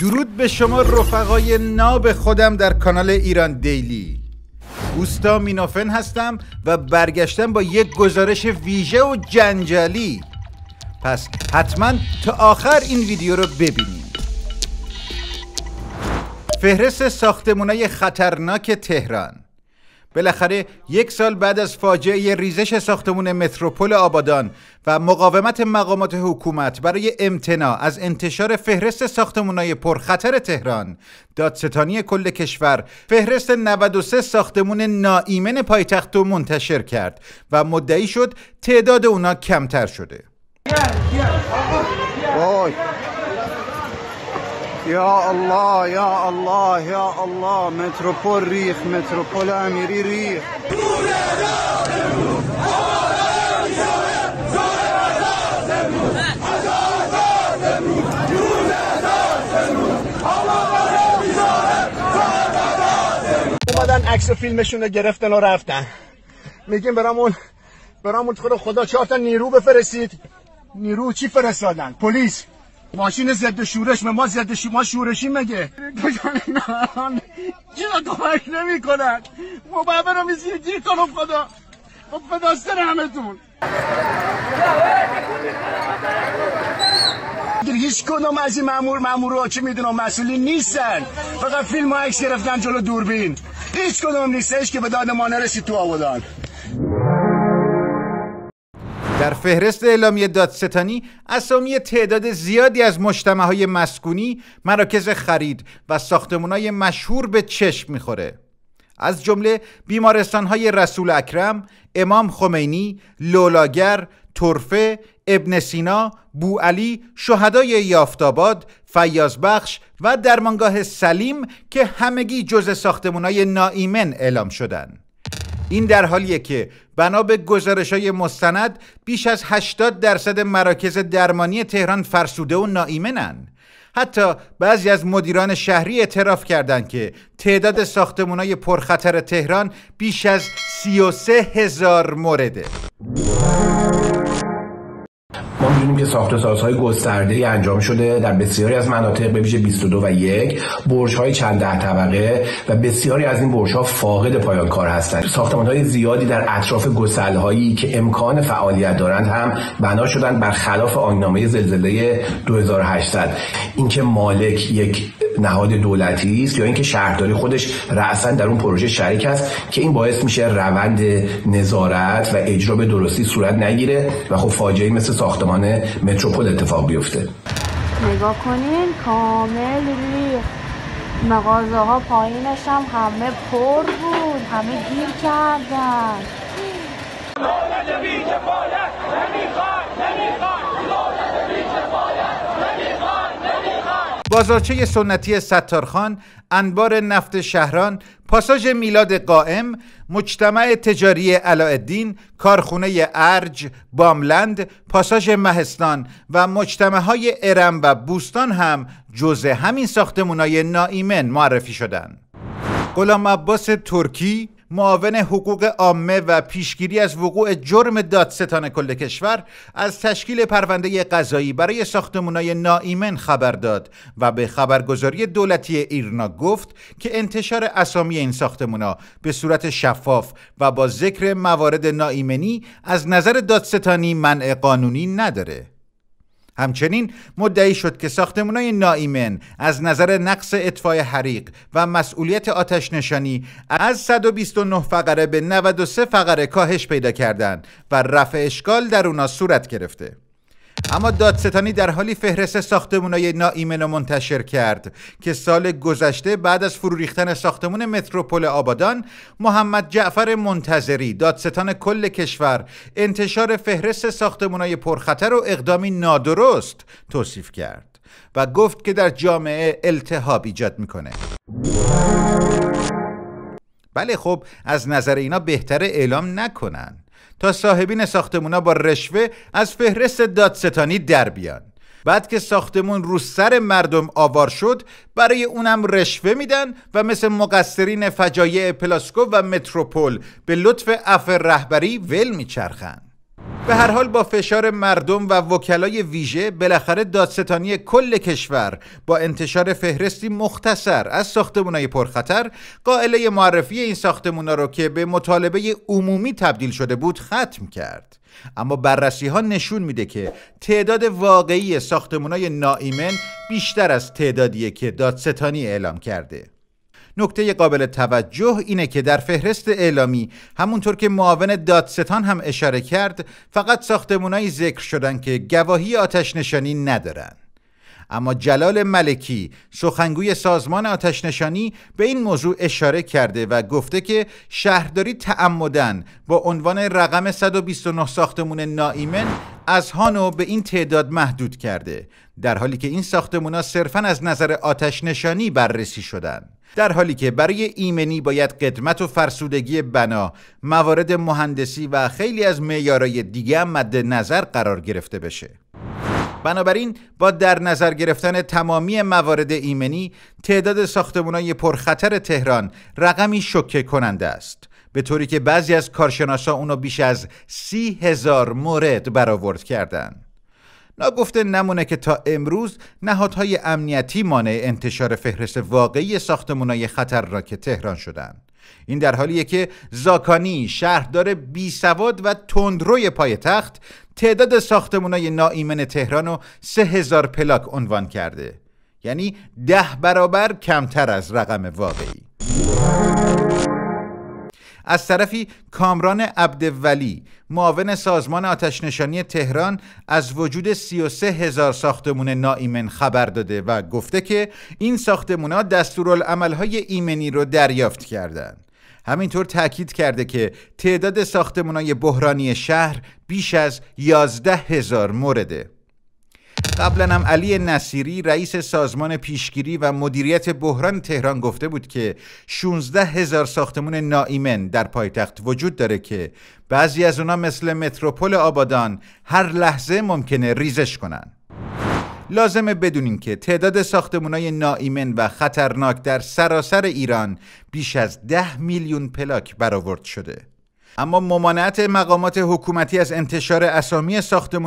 درود به شما رفقای ناب خودم در کانال ایران دیلی اوستا مینوفن هستم و برگشتم با یک گزارش ویژه و جنجالی پس حتما تا آخر این ویدیو رو ببینید فهرست ساختمونای خطرناک تهران بالاخره یک سال بعد از فاجعه ریزش ساختمون متروپول آبادان و مقاومت مقامات حکومت برای امتناع از انتشار فهرست ساختمونای پرخطر تهران دادستانی کل کشور فهرست 93 ساختمون ناایمن پایتخت رو منتشر کرد و مدعی شد تعداد اونا کمتر شده یا الله یا الله یا الله متروپول ریخ متروپول امیری ریخ اومدن عکس فیلمشون رو گرفتن و رفتن میگیم برامون برامون خدا چهار نیرو بفرستید نیرو چی فرستادن پلیس ماشین ضد شورش ما ضد ما شورشی مگه چرا کمک نمی کنن رو خدا خب به داستان همتون هیچ کدوم از این مامور ها چه میدونم مسئولی نیستن فقط فیلم و عکس گرفتن جلو دوربین هیچ کدوم نیستش که به داد ما نرسید تو آبادان در فهرست اعلامی دادستانی اسامی تعداد زیادی از مجتمع های مسکونی، مراکز خرید و ساختمان های مشهور به چشم میخوره. از جمله بیمارستان های رسول اکرم، امام خمینی، لولاگر، ترفه، ابن سینا، علی شهدای یافتاباد، فیازبخش و درمانگاه سلیم که همگی جز های ناایمن اعلام شدند. این در حالیه که بنا به گزارش مستند بیش از 80 درصد مراکز درمانی تهران فرسوده و ناایمنن حتی بعضی از مدیران شهری اعتراف کردند که تعداد ساختمان‌های پرخطر تهران بیش از 33 هزار مورده که ساخت و سازهای گسترده انجام شده در بسیاری از مناطق به ویژه 22 و 1 های چند ده طبقه و بسیاری از این ها فاقد پایان کار هستند های زیادی در اطراف گسل هایی که امکان فعالیت دارند هم بنا شدند بر خلاف آینامه زلزله 2800 اینکه مالک یک نهاد دولتی است یا اینکه شهرداری خودش رأسا در اون پروژه شریک است که این باعث میشه روند نظارت و اجرا به درستی صورت نگیره و خب فاجعه مثل ساختمان متروپول اتفاق بیفته نگاه کنین کامل ریخ مغازه ها پایینش هم همه پر بود همه گیر کردن بازارچه سنتی ستارخان انبار نفت شهران پاساژ میلاد قائم مجتمع تجاری علاءالدین کارخونه ارج باملند پاساژ مهستان و های ارم و بوستان هم جزء همین های ناایمن معرفی شدند غلام عباس ترکی معاون حقوق عامه و پیشگیری از وقوع جرم دادستان کل کشور از تشکیل پرونده قضایی برای ساختمانهای ناایمن خبر داد و به خبرگزاری دولتی ایرنا گفت که انتشار اسامی این ساختمانها به صورت شفاف و با ذکر موارد ناایمنی از نظر دادستانی منع قانونی نداره همچنین مدعی شد که ساختمانهای نایمن از نظر نقص اطفای حریق و مسئولیت آتش نشانی از 129 فقره به 93 فقره کاهش پیدا کردند و رفع اشکال در اونا صورت گرفته. اما دادستانی در حالی فهرست ساختمانهای ناایمن منتشر کرد که سال گذشته بعد از فرو ریختن ساختمون متروپول آبادان محمد جعفر منتظری دادستان کل کشور انتشار فهرست ساختمانهای پرخطر و اقدامی نادرست توصیف کرد و گفت که در جامعه التهاب ایجاد میکنه بله خب از نظر اینا بهتر اعلام نکنن تا صاحبین ساختمونا با رشوه از فهرست دادستانی در بیان بعد که ساختمون رو سر مردم آوار شد برای اونم رشوه میدن و مثل مقصرین فجایع پلاسکو و متروپول به لطف اف رهبری ول میچرخند به هر حال با فشار مردم و وکلای ویژه بالاخره دادستانی کل کشور با انتشار فهرستی مختصر از ساختمانهای پرخطر قائله معرفی این ها رو که به مطالبه عمومی تبدیل شده بود ختم کرد اما بررسی ها نشون میده که تعداد واقعی ساختمانهای نائیمن بیشتر از تعدادیه که دادستانی اعلام کرده نکته قابل توجه اینه که در فهرست اعلامی همونطور که معاون دادستان هم اشاره کرد فقط ساختمونایی ذکر شدن که گواهی آتش نشانی ندارن اما جلال ملکی سخنگوی سازمان نشانی به این موضوع اشاره کرده و گفته که شهرداری تعمدن با عنوان رقم 129 ساختمون نایمن از هانو به این تعداد محدود کرده در حالی که این ساختمونا صرفا از نظر نشانی بررسی شدند. در حالی که برای ایمنی باید قدمت و فرسودگی بنا موارد مهندسی و خیلی از معیارهای دیگه مد نظر قرار گرفته بشه بنابراین با در نظر گرفتن تمامی موارد ایمنی تعداد ساختمانهای پرخطر تهران رقمی شکه کننده است به طوری که بعضی از کارشناسا اونو بیش از سی هزار مورد برآورد کردند. گفته نمونه که تا امروز نهادهای امنیتی مانع انتشار فهرست واقعی ساختمانهای خطر را که تهران شدند این در حالیه که زاکانی شهردار بی سواد و تندروی پایتخت تعداد ساختمانهای ناایمن تهران سه هزار پلاک عنوان کرده یعنی ده برابر کمتر از رقم واقعی از طرفی کامران عبدولی معاون سازمان آتشنشانی تهران از وجود 33 هزار ساختمون ناایمن خبر داده و گفته که این ساختمون ها دستورالعملهای ایمنی رو دریافت کردند. همینطور تأکید کرده که تعداد ساختمانهای بحرانی شهر بیش از 11 هزار مورده قبلا هم علی نصیری رئیس سازمان پیشگیری و مدیریت بحران تهران گفته بود که 16 هزار ساختمون نایمن در پایتخت وجود داره که بعضی از اونا مثل متروپول آبادان هر لحظه ممکنه ریزش کنن لازمه بدونین که تعداد ساختمانهای ناایمن و خطرناک در سراسر ایران بیش از 10 میلیون پلاک برآورد شده اما ممانعت مقامات حکومتی از انتشار اسامی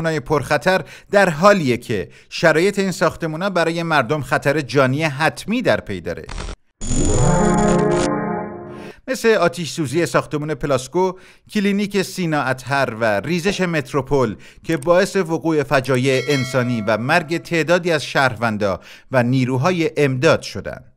های پرخطر در حالیه که شرایط این ساختمانها برای مردم خطر جانی حتمی در پی داره مثل آتیش سوزی ساختمون پلاسکو، کلینیک سینا اتهر و ریزش متروپول که باعث وقوع فجایع انسانی و مرگ تعدادی از شهروندا و نیروهای امداد شدند.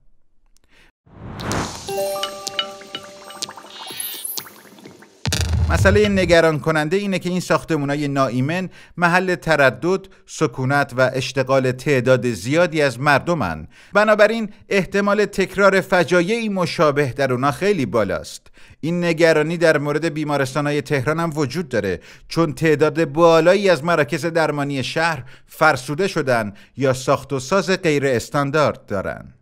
مسئله نگران کننده اینه که این های نایمن محل تردد، سکونت و اشتغال تعداد زیادی از مردمن. بنابراین احتمال تکرار فجایعی مشابه در اونا خیلی بالاست. این نگرانی در مورد بیمارستانهای تهران هم وجود داره چون تعداد بالایی از مراکز درمانی شهر فرسوده شدن یا ساخت و ساز غیر استاندارد دارند.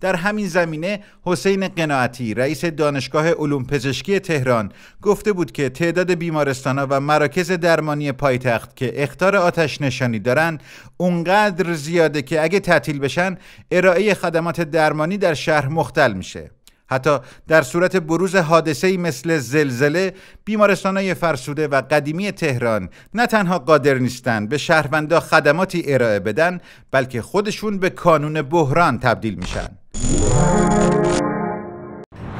در همین زمینه حسین قناعتی رئیس دانشگاه علوم پزشکی تهران گفته بود که تعداد بیمارستان و مراکز درمانی پایتخت که اختار آتش نشانی دارند اونقدر زیاده که اگه تعطیل بشن ارائه خدمات درمانی در شهر مختل میشه حتی در صورت بروز حادثه‌ای مثل زلزله بیمارستانهای فرسوده و قدیمی تهران نه تنها قادر نیستند به شهروندا خدماتی ارائه بدن بلکه خودشون به کانون بحران تبدیل میشن Thank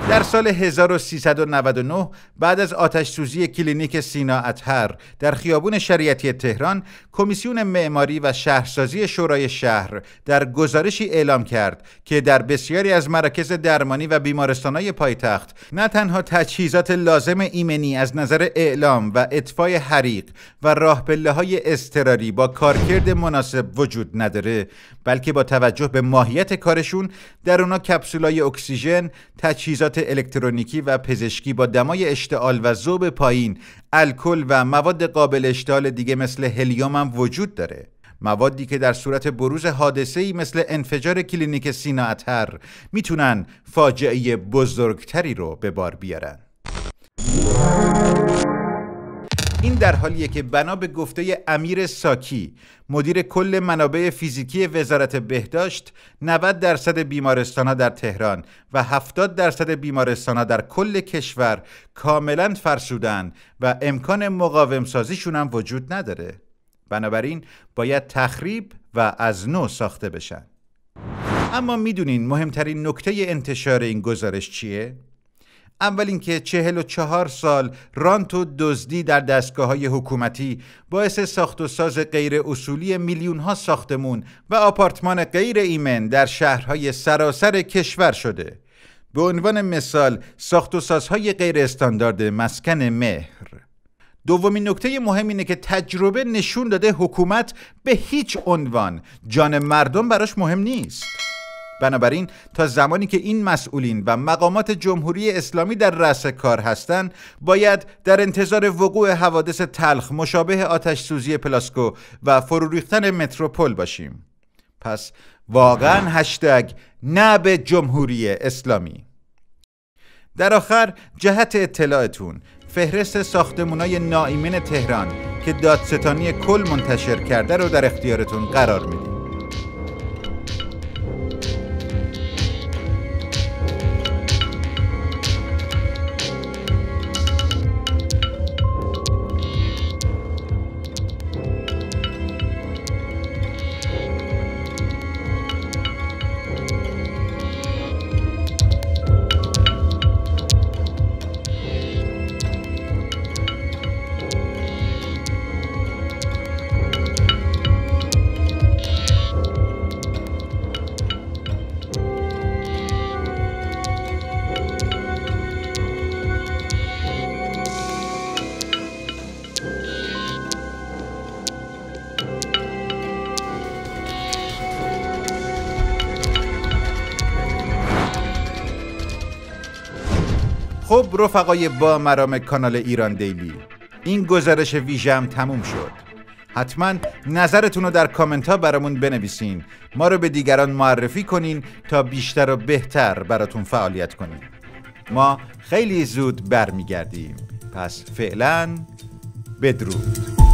در سال 1399 بعد از آتش سوزی کلینیک سینا اطهر در خیابون شریعتی تهران کمیسیون معماری و شهرسازی شورای شهر در گزارشی اعلام کرد که در بسیاری از مراکز درمانی و بیمارستانهای پایتخت نه تنها تجهیزات لازم ایمنی از نظر اعلام و اطفای حریق و بله های اضطراری با کارکرد مناسب وجود نداره بلکه با توجه به ماهیت کارشون در اونا کپسولای اکسیژن تجهیزات الکترونیکی و پزشکی با دمای اشتعال و ذوب پایین الکل و مواد قابل اشتعال دیگه مثل هلیوم هم وجود داره موادی که در صورت بروز حادثه‌ای مثل انفجار کلینیک سینا اتر میتونن فاجعه بزرگتری رو به بار بیارن این در حالیه که بنا به گفته امیر ساکی مدیر کل منابع فیزیکی وزارت بهداشت 90 درصد بیمارستانها در تهران و 70 درصد بیمارستانها در کل کشور کاملا فرسودن و امکان مقاومسازیشون هم وجود نداره بنابراین باید تخریب و از نو ساخته بشن اما میدونین مهمترین نکته انتشار این گزارش چیه؟ اول اینکه 44 سال رانت و دزدی در دستگاه های حکومتی باعث ساخت و ساز غیر اصولی میلیون ها ساختمون و آپارتمان غیر ایمن در شهرهای سراسر کشور شده به عنوان مثال ساخت و سازهای غیر استاندارد مسکن مهر دومین نکته مهم اینه که تجربه نشون داده حکومت به هیچ عنوان جان مردم براش مهم نیست بنابراین تا زمانی که این مسئولین و مقامات جمهوری اسلامی در رأس کار هستند باید در انتظار وقوع حوادث تلخ مشابه آتش سوزی پلاسکو و فرو ریختن متروپول باشیم پس واقعا هشتگ نه به جمهوری اسلامی در آخر جهت اطلاعتون فهرست ساختمونای ناایمن تهران که دادستانی کل منتشر کرده رو در اختیارتون قرار میدیم خب رفقای با مرام کانال ایران دیلی این گزارش ویژم تموم شد حتما نظرتون رو در کامنت ها برامون بنویسین ما رو به دیگران معرفی کنین تا بیشتر و بهتر براتون فعالیت کنیم ما خیلی زود برمیگردیم پس فعلا بدرود